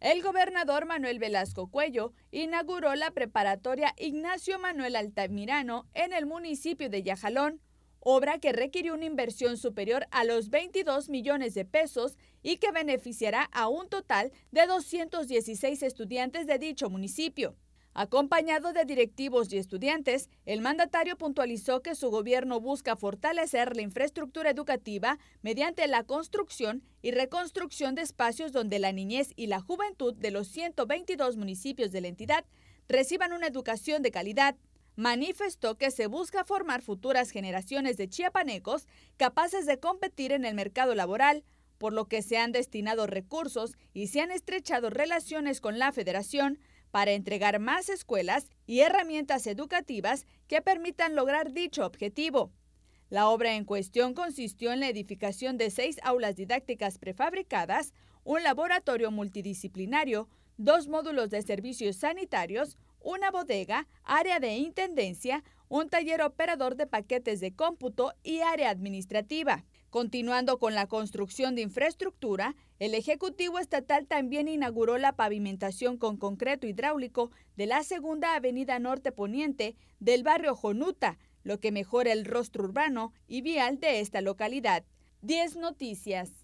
El gobernador Manuel Velasco Cuello inauguró la preparatoria Ignacio Manuel Altamirano en el municipio de Yajalón, obra que requirió una inversión superior a los 22 millones de pesos y que beneficiará a un total de 216 estudiantes de dicho municipio. Acompañado de directivos y estudiantes, el mandatario puntualizó que su gobierno busca fortalecer la infraestructura educativa mediante la construcción y reconstrucción de espacios donde la niñez y la juventud de los 122 municipios de la entidad reciban una educación de calidad. Manifestó que se busca formar futuras generaciones de chiapanecos capaces de competir en el mercado laboral, por lo que se han destinado recursos y se han estrechado relaciones con la federación para entregar más escuelas y herramientas educativas que permitan lograr dicho objetivo. La obra en cuestión consistió en la edificación de seis aulas didácticas prefabricadas, un laboratorio multidisciplinario, dos módulos de servicios sanitarios, una bodega, área de intendencia, un taller operador de paquetes de cómputo y área administrativa. Continuando con la construcción de infraestructura, el Ejecutivo Estatal también inauguró la pavimentación con concreto hidráulico de la Segunda Avenida Norte Poniente del barrio Jonuta, lo que mejora el rostro urbano y vial de esta localidad. 10 Noticias.